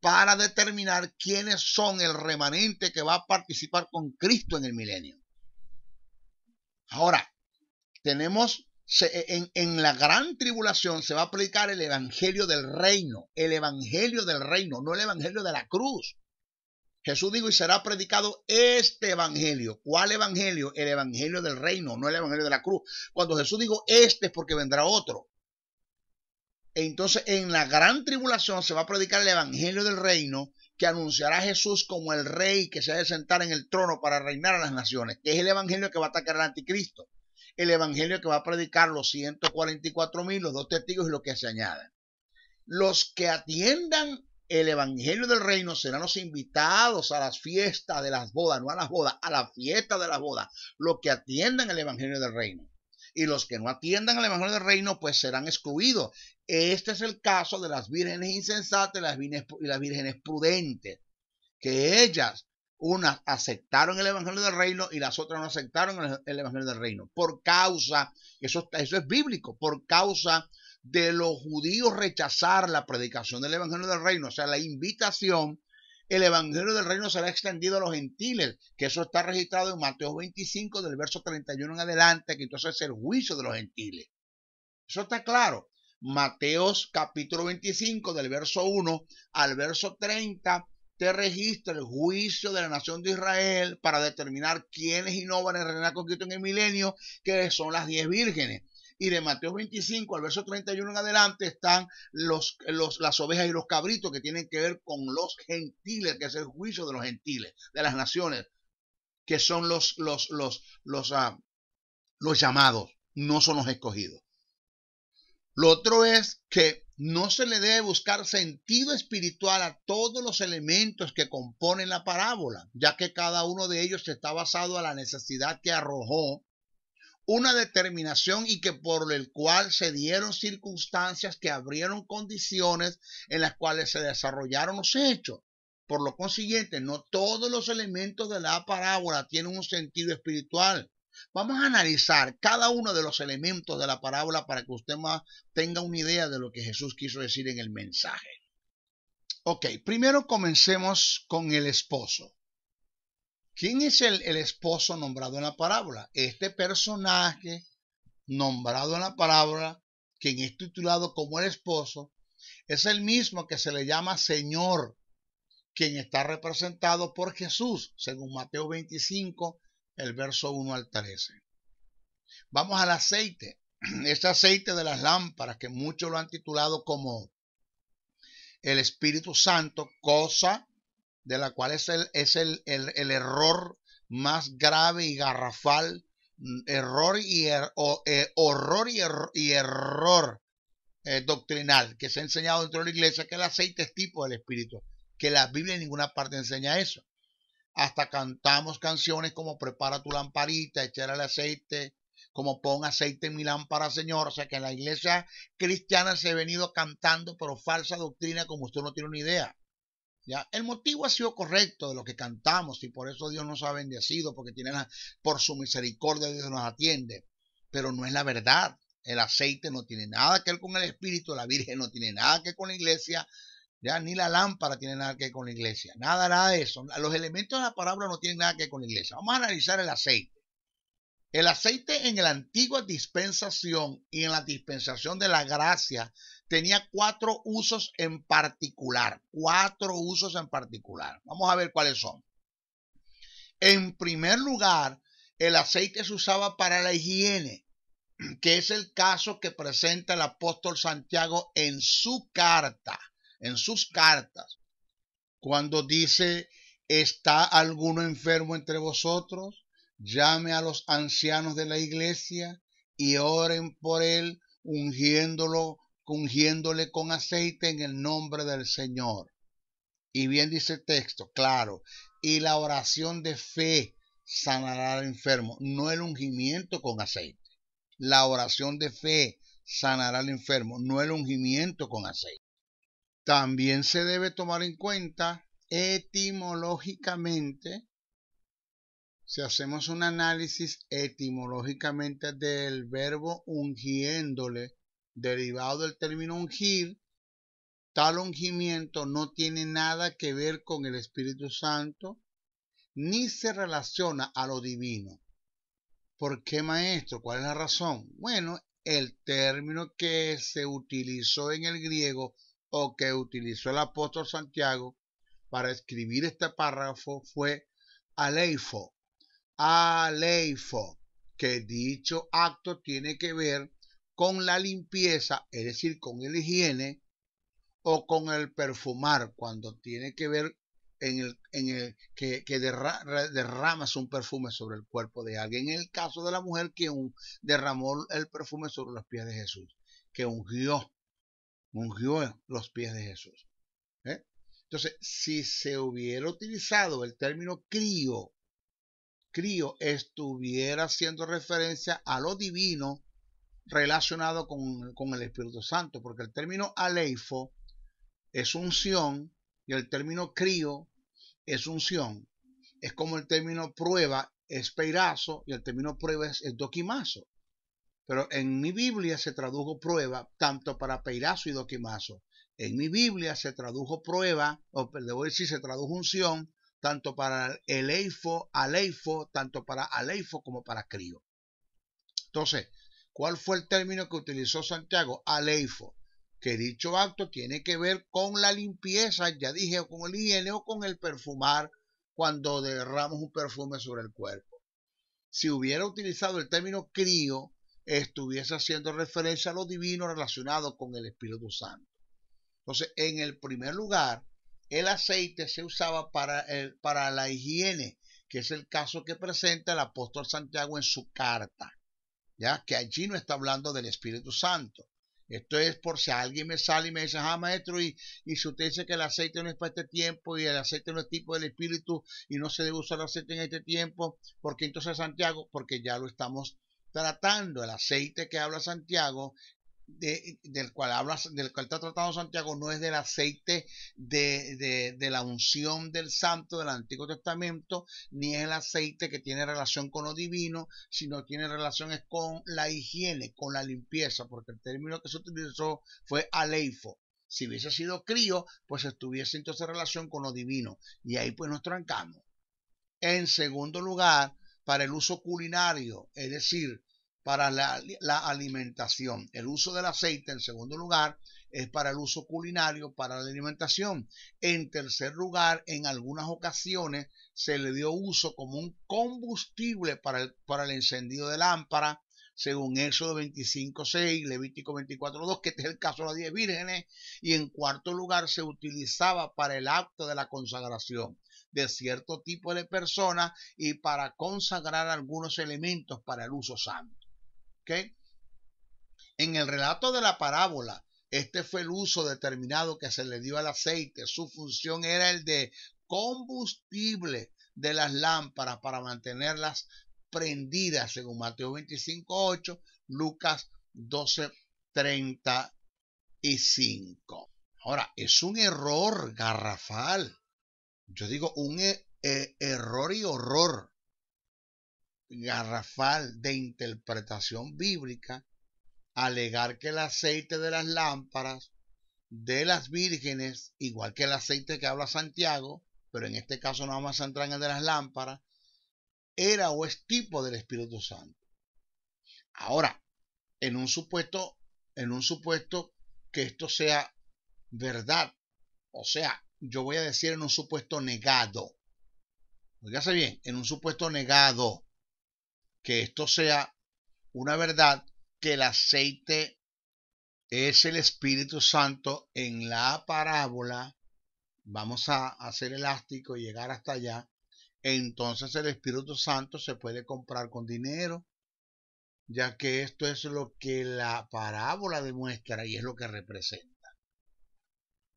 para determinar quiénes son el remanente que va a participar con Cristo en el milenio. Ahora, tenemos en, en, la gran tribulación se va a predicar el evangelio del reino, el evangelio del reino, no el evangelio de la cruz. Jesús dijo, y será predicado este evangelio. ¿Cuál evangelio? El evangelio del reino, no el evangelio de la cruz. Cuando Jesús dijo, este es porque vendrá otro. Entonces, en la gran tribulación se va a predicar el evangelio del reino que anunciará a Jesús como el rey que se ha de sentar en el trono para reinar a las naciones, que es el evangelio que va a atacar al anticristo. El evangelio que va a predicar los 144 mil, los dos testigos y lo que se añaden. Los que atiendan el Evangelio del Reino serán los invitados a las fiestas de las bodas, no a las bodas, a las fiestas de las bodas, los que atiendan el Evangelio del Reino. Y los que no atiendan el Evangelio del Reino, pues serán excluidos. Este es el caso de las vírgenes insensatas y las vírgenes, prudentes, que ellas, unas aceptaron el Evangelio del Reino y las otras no aceptaron el, Evangelio del Reino, por causa, eso es bíblico, por causa de los judíos rechazar la predicación del Evangelio del Reino, o sea, la invitación, el Evangelio del Reino será extendido a los gentiles, que eso está registrado en Mateo 25, del verso 31 en adelante, que entonces es el juicio de los gentiles. Eso está claro. Mateos capítulo 25, del verso 1 al verso 30, te registra el juicio de la nación de Israel para determinar quiénes y no van a reinar con Cristo en el milenio, que son las diez vírgenes y de Mateo 25 al verso 31 en adelante están los, los, las ovejas y los cabritos que tienen que ver con los gentiles, que es el juicio de los gentiles, de las naciones, que son los, los, los, los, ah, los llamados, no son los escogidos. Lo otro es que no se le debe buscar sentido espiritual a todos los elementos que componen la parábola, ya que cada uno de ellos está basado a la necesidad que arrojó una determinación y que por el cual se dieron circunstancias que abrieron condiciones en las cuales se desarrollaron los hechos. Por lo consiguiente, no todos los elementos de la parábola tienen un sentido espiritual. Vamos a analizar cada uno de los elementos de la parábola para que usted más tenga una idea de lo que Jesús quiso decir en el mensaje. Ok, primero comencemos con el esposo. ¿Quién es el, esposo nombrado en la parábola? Este personaje nombrado en la parábola, quien es titulado como el esposo, es el mismo que se le llama Señor, quien está representado por Jesús, según Mateo 25, el verso 1 al 13. Vamos al aceite. Este aceite de las lámparas, que muchos lo han titulado como el Espíritu Santo, cosa de la cual es el, es el, el, error más grave y garrafal, mm, error y er, eh, horror y, error y error eh, doctrinal que se ha enseñado dentro de la iglesia, que el aceite es tipo del Espíritu, que la Biblia en ninguna parte enseña eso. Hasta cantamos canciones como prepara tu lamparita, echar el aceite, como pon aceite en mi lámpara, Señor. O sea que en la iglesia cristiana se ha venido cantando, pero falsa doctrina como usted no tiene una idea. El motivo ha sido correcto de lo que cantamos y por eso Dios nos ha bendecido, porque tiene por su misericordia Dios nos atiende, pero no es la verdad. El aceite no tiene nada que ver con el Espíritu, la Virgen no tiene nada que ver con la iglesia, ya ni la lámpara tiene nada que ver con la iglesia, nada, nada de eso. Los elementos de la palabra no tienen nada que ver con la iglesia. Vamos a analizar el aceite. El aceite en la antigua dispensación y en la dispensación de la gracia tenía cuatro usos en particular, cuatro usos en particular. Vamos a ver cuáles son. En primer lugar, el aceite se usaba para la higiene, que es el caso que presenta el apóstol Santiago en su carta, en sus cartas, cuando dice, ¿está alguno enfermo entre vosotros? Llame a los ancianos de la iglesia y oren por él, ungiéndolo ungiéndole con aceite en el nombre del Señor. Y bien dice el texto, claro, y la oración de fe sanará al enfermo, no el ungimiento con aceite. La oración de fe sanará al enfermo, no el ungimiento con aceite. También se debe tomar en cuenta etimológicamente, si hacemos un análisis etimológicamente del verbo ungiéndole derivado del término ungir, tal ungimiento no tiene nada que ver con el Espíritu Santo, ni se relaciona a lo divino. ¿Por qué, maestro? ¿Cuál es la razón? Bueno, el término que se utilizó en el griego o que utilizó el apóstol Santiago para escribir este párrafo fue aleifo. Aleifo, que dicho acto tiene que ver con la limpieza, es decir, con el higiene, o con el perfumar, cuando tiene que ver en el, en el que, derramas un perfume sobre el cuerpo de alguien. En el caso de la mujer que un, derramó el perfume sobre los pies de Jesús, que ungió, ungió los pies de Jesús. ¿eh? Entonces, si se hubiera utilizado el término crío, crío estuviera haciendo referencia a lo divino relacionado con, el Espíritu Santo, porque el término aleifo es unción y el término crío es unción. Es como el término prueba es peirazo y el término prueba es, doquimazo. Pero en mi Biblia se tradujo prueba tanto para peirazo y doquimazo. En mi Biblia se tradujo prueba, o debo decir, se tradujo unción, tanto para eleifo, aleifo, tanto para aleifo como para crío. Entonces, ¿Cuál fue el término que utilizó Santiago? Aleifo, que dicho acto tiene que ver con la limpieza, ya dije, o con el higiene o con el perfumar cuando derramos un perfume sobre el cuerpo. Si hubiera utilizado el término crío, estuviese haciendo referencia a lo divino relacionado con el Espíritu Santo. Entonces, en el primer lugar, el aceite se usaba para, para la higiene, que es el caso que presenta el apóstol Santiago en su carta. ¿ya? Que allí no está hablando del Espíritu Santo. Esto es por si alguien me sale y me dice, ah, maestro, y, si usted dice que el aceite no es para este tiempo y el aceite no es tipo del Espíritu y no se debe usar el aceite en este tiempo, porque entonces Santiago? Porque ya lo estamos tratando. El aceite que habla Santiago del cual habla, del cual está tratado Santiago, no es del aceite de, la unción del santo del Antiguo Testamento, ni es el aceite que tiene relación con lo divino, sino tiene relaciones con la higiene, con la limpieza, porque el término que se utilizó fue aleifo. Si hubiese sido crío, pues estuviese entonces relación con lo divino. Y ahí pues nos trancamos. En segundo lugar, para el uso culinario, es decir, para la, alimentación. El uso del aceite, en segundo lugar, es para el uso culinario, para la alimentación. En tercer lugar, en algunas ocasiones se le dio uso como un combustible para el, para el encendido de lámpara, según Éxodo 25.6, Levítico 24.2, que este es el caso de las 10 vírgenes, y en cuarto lugar se utilizaba para el acto de la consagración de cierto tipo de personas y para consagrar algunos elementos para el uso santo. En el relato de la parábola, este fue el uso determinado que se le dio al aceite. Su función era el de combustible de las lámparas para mantenerlas prendidas, según Mateo 25:8, 8, Lucas 12, 5. Ahora, es un error garrafal. Yo digo un e, e, error y horror garrafal de interpretación bíblica alegar que el aceite de las lámparas de las vírgenes, igual que el aceite que habla Santiago, pero en este caso no más a entrar en el de las lámparas, era o es tipo del Espíritu Santo. Ahora, en un supuesto, en un supuesto que esto sea verdad, o sea, yo voy a decir en un supuesto negado. Oígase bien, en un supuesto negado que esto sea una verdad, que el aceite es el Espíritu Santo en la parábola. Vamos a hacer elástico y llegar hasta allá. Entonces el Espíritu Santo se puede comprar con dinero, ya que esto es lo que la parábola demuestra y es lo que representa.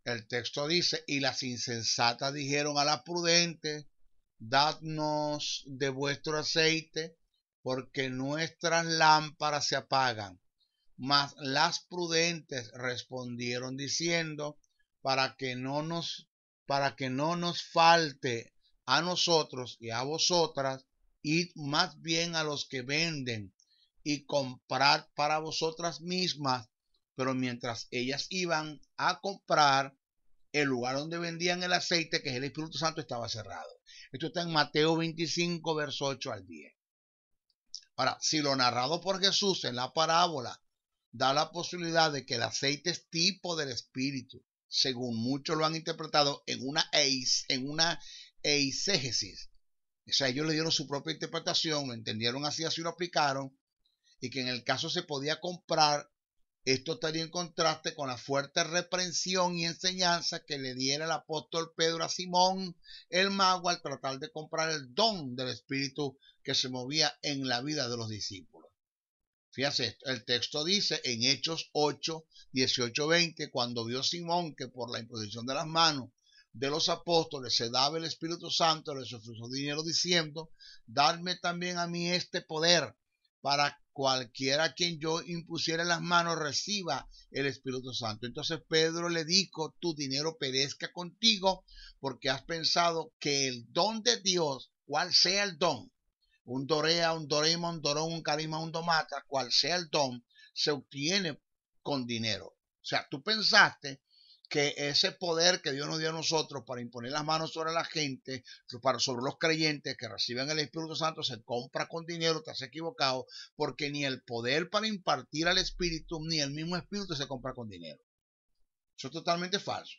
El texto dice, y las insensatas dijeron a la prudente, dadnos de vuestro aceite porque nuestras lámparas se apagan. Mas las prudentes respondieron diciendo, para que no nos para que no nos falte a nosotros y a vosotras, id más bien a los que venden y comprad para vosotras mismas. Pero mientras ellas iban a comprar, el lugar donde vendían el aceite, que es el Espíritu Santo, estaba cerrado. Esto está en Mateo 25, verso 8 al 10. Ahora, si lo narrado por Jesús en la parábola da la posibilidad de que el aceite es tipo del Espíritu, según muchos lo han interpretado en una, eis, en una eisegesis. O sea, ellos le dieron su propia interpretación, lo entendieron así, así lo aplicaron, y que en el caso se podía comprar esto estaría en contraste con la fuerte reprensión y enseñanza que le diera el apóstol Pedro a Simón el mago al tratar de comprar el don del Espíritu que se movía en la vida de los discípulos. Fíjense, el texto dice en Hechos 8, 18, 20, cuando vio Simón que por la imposición de las manos de los apóstoles se daba el Espíritu Santo, les ofreció dinero diciendo, dadme también a mí este poder para cualquiera quien yo impusiera las manos reciba el Espíritu Santo. Entonces Pedro le dijo, tu dinero perezca contigo porque has pensado que el don de Dios, cual sea el don, un dorea, un dorema, un dorón, un carima, un domata, cual sea el don, se obtiene con dinero. O sea, tú pensaste que ese poder que Dios nos dio a nosotros para imponer las manos sobre la gente, para, sobre los creyentes que reciben el Espíritu Santo, se compra con dinero, te has equivocado, porque ni el poder para impartir al Espíritu, ni el mismo Espíritu se compra con dinero. Eso es totalmente falso.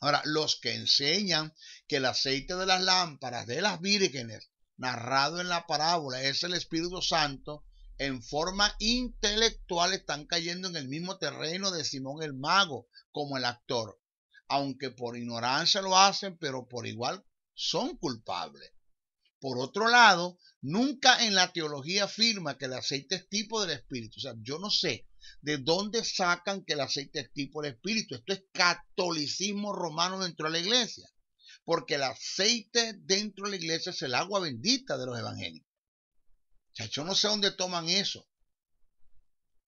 Ahora, los que enseñan que el aceite de las lámparas de las vírgenes, narrado en la parábola, es el Espíritu Santo, en forma intelectual están cayendo en el mismo terreno de Simón el Mago como el actor. Aunque por ignorancia lo hacen, pero por igual son culpables. Por otro lado, nunca en la teología afirma que el aceite es tipo del Espíritu. O sea, yo no sé de dónde sacan que el aceite es tipo del Espíritu. Esto es catolicismo romano dentro de la iglesia. Porque el aceite dentro de la iglesia es el agua bendita de los evangélicos yo no sé dónde toman eso.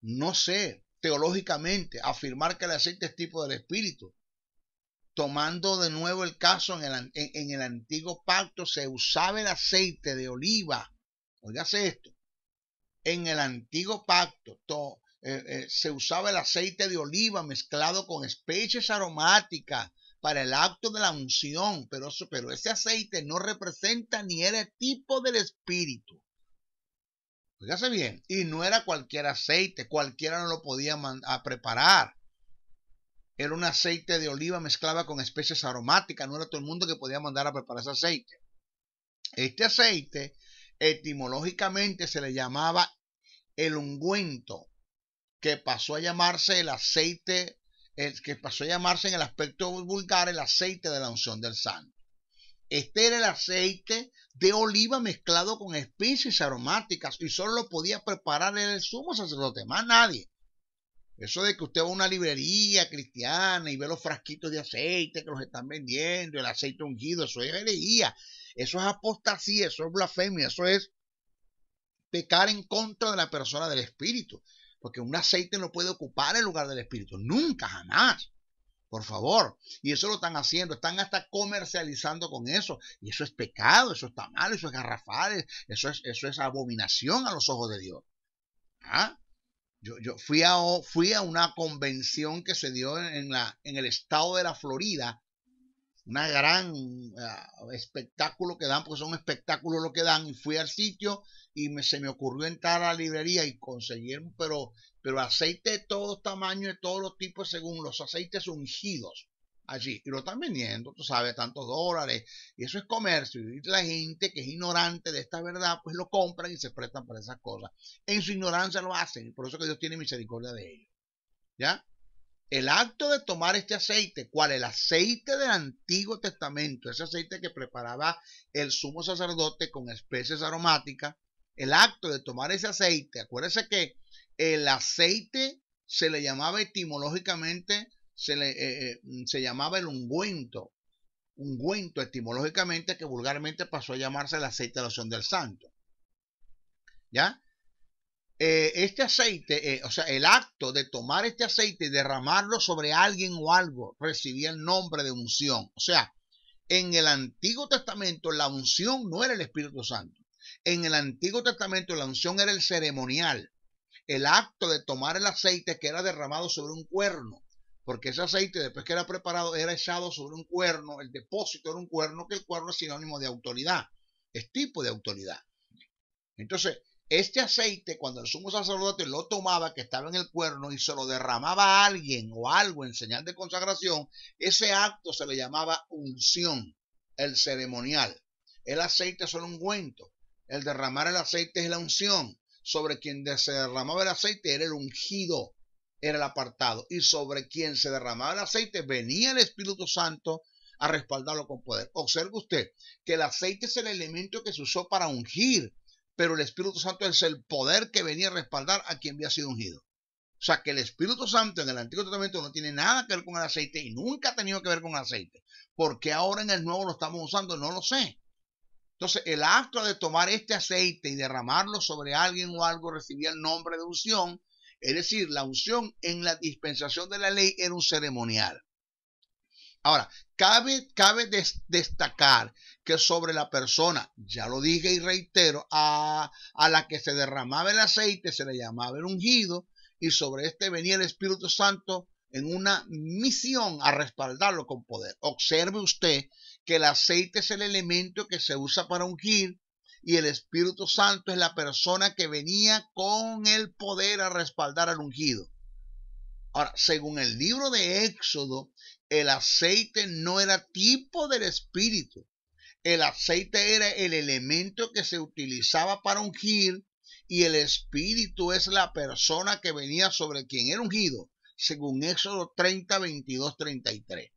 No sé teológicamente afirmar que el aceite es tipo del Espíritu. Tomando de nuevo el caso en el, antiguo pacto, se usaba el aceite de oliva. Oigase esto. En el antiguo pacto eh, eh, se usaba el aceite de oliva mezclado con especies aromáticas para el acto de la unción, pero, pero ese aceite no representa ni era tipo del Espíritu. Fíjese pues, bien, y no era cualquier aceite, cualquiera no lo podía ah, preparar. Era un aceite de oliva mezclado con especies aromáticas, no era todo el mundo que podía mandar a preparar ese aceite. Este aceite etimológicamente se le llamaba el ungüento, que pasó a llamarse el aceite, el, que pasó a llamarse en el aspecto vulgar el aceite de la unción del santo. Este era el aceite de oliva mezclado con especies aromáticas y solo lo podía preparar el sumo sacerdote, más nadie. Eso de que usted va a una librería cristiana y ve los frasquitos de aceite que los están vendiendo, el aceite ungido, eso es herejía, eso es apostasía, eso es blasfemia, eso es pecar en contra de la persona del Espíritu, porque un aceite no puede ocupar el lugar del Espíritu, nunca, jamás. Por favor. Y eso lo están haciendo. Están hasta comercializando con eso. Y eso es pecado, eso está mal, eso es garrafales, eso es, eso es abominación a los ojos de Dios. ¿Ah? Yo, fui, a, fui, a, una convención que se dio en, la, en el estado de la Florida una gran ah, espectáculo que dan, porque son espectáculos lo que dan, y fui al sitio y se me ocurrió entrar a la librería y conseguir, pero, pero aceite de todos tamaños, de todos los tipos, según los aceites ungidos allí, y lo están vendiendo, tú sabes, tantos dólares, y eso es comercio, y la gente que es ignorante de esta verdad, pues lo compran y se prestan para esas cosas. En su ignorancia lo hacen, y por eso que Dios tiene misericordia de ellos. ¿Ya? El acto de tomar este aceite, ¿cuál? el aceite del Antiguo Testamento, ese aceite que preparaba el sumo sacerdote con especies aromáticas, el acto de tomar ese aceite, acuérdese que el aceite se le llamaba etimológicamente, se, le, eh, eh, mm, se llamaba el ungüento, ungüento etimológicamente que vulgarmente pasó a llamarse el aceite de la unción del santo. ¿Ya? Eh, este aceite, eh, o sea, el acto de tomar este aceite y derramarlo sobre alguien o algo, recibía el nombre de unción. O sea, en el Antiguo Testamento la unción no era el Espíritu Santo. En el Antiguo Testamento la unción era el ceremonial, el acto de tomar el aceite que era derramado sobre un cuerno, porque ese aceite después que era preparado era echado sobre un cuerno, el depósito era un cuerno, que el cuerno es sinónimo de autoridad, es tipo de autoridad. Entonces, este aceite, cuando el sumo sacerdote lo tomaba, que estaba en el cuerno, y se lo derramaba a alguien o algo en señal de consagración, ese acto se le llamaba unción, el ceremonial. El aceite es un ungüento. El derramar el aceite es la unción. Sobre quien se derramaba el aceite era el ungido, era el apartado. Y sobre quien se derramaba el aceite venía el Espíritu Santo a respaldarlo con poder. Observe usted que el aceite es el elemento que se usó para ungir pero el Espíritu Santo es el poder que venía a respaldar a quien había sido ungido. O sea que el Espíritu Santo en el Antiguo Testamento no tiene nada que ver con el aceite y nunca ha tenido que ver con el aceite. ¿Por qué ahora en el Nuevo lo estamos usando? No lo sé. Entonces, el acto de tomar este aceite y derramarlo sobre alguien o algo recibía el nombre de unción. Es decir, la unción en la dispensación de la ley era un ceremonial. Ahora, cabe, cabe destacar que sobre la persona, ya lo dije y reitero, a, la que se derramaba el aceite se le llamaba el ungido y sobre este venía el Espíritu Santo en una misión a respaldarlo con poder. Observe usted que el aceite es el elemento que se usa para ungir y el Espíritu Santo es la persona que venía con el poder a respaldar al ungido. Ahora, según el libro de Éxodo, el aceite no era tipo del Espíritu, el aceite era el elemento que se utilizaba para ungir y el espíritu es la persona que venía sobre quien era ungido, según Éxodo 30, 22, 33.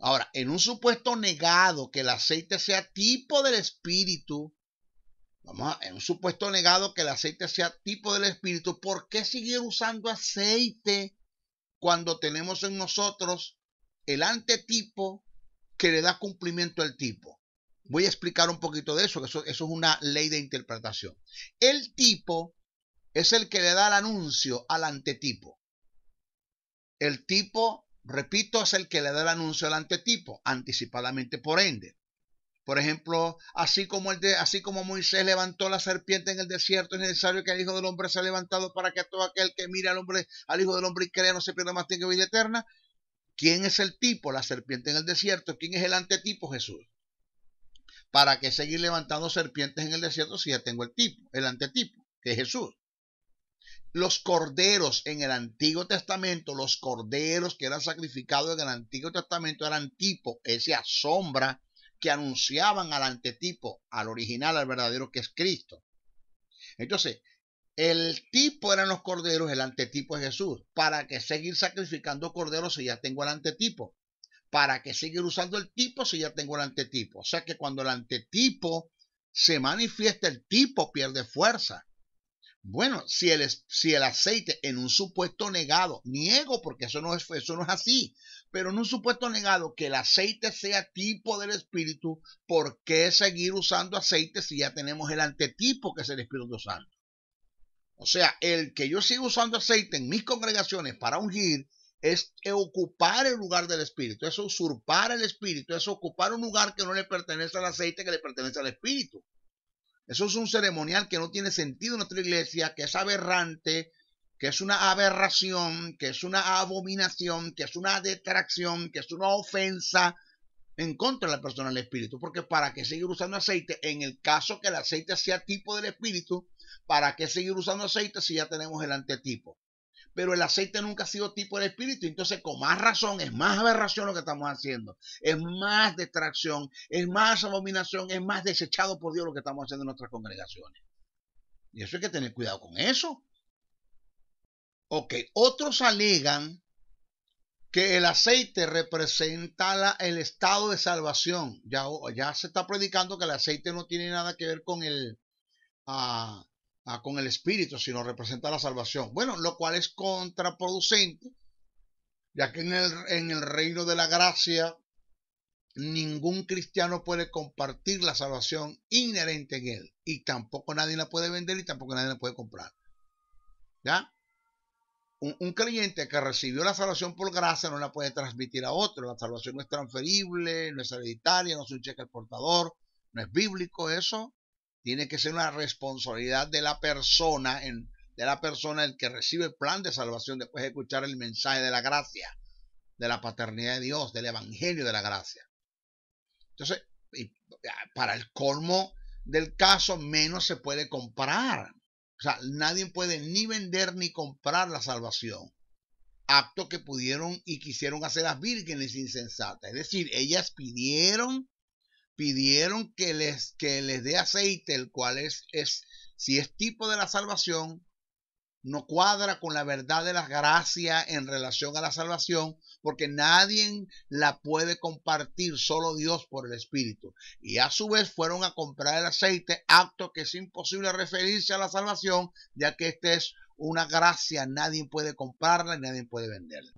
Ahora, en un supuesto negado que el aceite sea tipo del espíritu, vamos a, en un supuesto negado que el aceite sea tipo del espíritu, ¿por qué seguir usando aceite cuando tenemos en nosotros el antetipo que le da cumplimiento al tipo. Voy a explicar un poquito de eso, que eso, es una ley de interpretación. El tipo es el que le da el anuncio al antetipo. El tipo, repito, es el que le da el anuncio al antetipo, anticipadamente por ende. Por ejemplo, así como, el de, así como Moisés levantó la serpiente en el desierto, es necesario que el Hijo del Hombre sea levantado para que todo aquel que mire al hombre, al Hijo del Hombre y crea no se pierda más tiempo vida eterna. ¿Quién es el tipo? La serpiente en el desierto. ¿Quién es el antetipo? Jesús. ¿Para qué seguir levantando serpientes en el desierto si ya tengo el tipo, el antetipo, que es Jesús? Los corderos en el Antiguo Testamento, los corderos que eran sacrificados en el Antiguo Testamento eran tipo, esa sombra que anunciaban al antetipo, al original, al verdadero que es Cristo. Entonces, el tipo eran los corderos, el antetipo es Jesús. ¿Para qué seguir sacrificando corderos si ya tengo el antetipo? ¿Para qué seguir usando el tipo si ya tengo el antetipo? O sea que cuando el antetipo se manifiesta, el tipo pierde fuerza. Bueno, si el, si el aceite en un supuesto negado, niego porque eso no, es, eso no es así, pero en un supuesto negado que el aceite sea tipo del Espíritu, ¿por qué seguir usando aceite si ya tenemos el antetipo que es el Espíritu Santo? O sea, el que yo sigo usando aceite en mis congregaciones para ungir es ocupar el lugar del Espíritu, es usurpar el Espíritu, es ocupar un lugar que no le pertenece al aceite, que le pertenece al Espíritu. Eso es un ceremonial que no tiene sentido en nuestra iglesia, que es aberrante, que es una aberración, que es una abominación, que es una detracción, que es una ofensa, en contra de la persona del espíritu. Porque ¿para qué seguir usando aceite? En el caso que el aceite sea tipo del espíritu, ¿para qué seguir usando aceite si ya tenemos el antetipo? Pero el aceite nunca ha sido tipo del espíritu. Entonces, con más razón, es más aberración lo que estamos haciendo. Es más distracción, es más abominación, es más desechado por Dios lo que estamos haciendo en nuestras congregaciones. Y eso hay que tener cuidado con eso. Ok, otros alegan que el aceite representa el estado de salvación. Ya, ya se está predicando que el aceite no tiene nada que ver con el, ah, ah, con el espíritu, sino representa la salvación. Bueno, lo cual es contraproducente, ya que en el, en el reino de la gracia ningún cristiano puede compartir la salvación inherente en él. Y tampoco nadie la puede vender y tampoco nadie la puede comprar. ¿Ya? un, cliente que recibió la salvación por gracia no la puede transmitir a otro. La salvación no es transferible, no es hereditaria, no es un cheque al portador, no es bíblico eso. Tiene que ser una responsabilidad de la persona, en, de la persona el que recibe el plan de salvación después de escuchar el mensaje de la gracia, de la paternidad de Dios, del evangelio de la gracia. Entonces, para el colmo del caso, menos se puede comprar o sea, nadie puede ni vender ni comprar la salvación. Acto que pudieron y quisieron hacer las vírgenes insensatas. Es decir, ellas pidieron, pidieron que les, que les dé aceite, el cual es, es, si es tipo de la salvación, no cuadra con la verdad de la gracia en relación a la salvación, porque nadie la puede compartir, solo Dios por el Espíritu. Y a su vez fueron a comprar el aceite, acto que es imposible referirse a la salvación, ya que esta es una gracia, nadie puede comprarla y nadie puede venderla.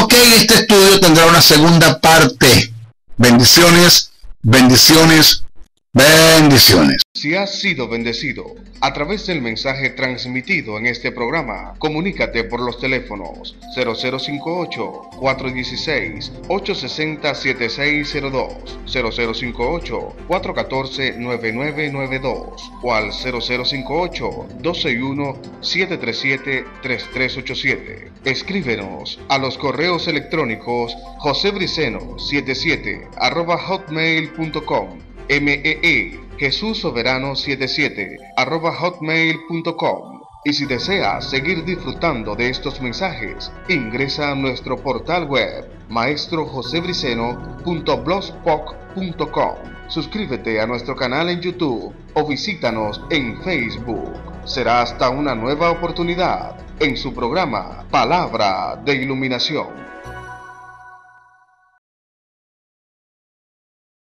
Ok, este estudio tendrá una segunda parte. Bendiciones, bendiciones, Bendiciones. Si has sido bendecido a través del mensaje transmitido en este programa, comunícate por los teléfonos 0058-416-860-7602, 0058-414-9992 o al 0058-121-737-3387. Escríbenos a los correos electrónicos josebriceno77 hotmail.com MEE e, Jesús Soberano 77 arroba hotmail.com. Y si deseas seguir disfrutando de estos mensajes, ingresa a nuestro portal web maestrojosebriceno.blogspot.com. Suscríbete a nuestro canal en YouTube o visítanos en Facebook. Será hasta una nueva oportunidad en su programa Palabra de Iluminación.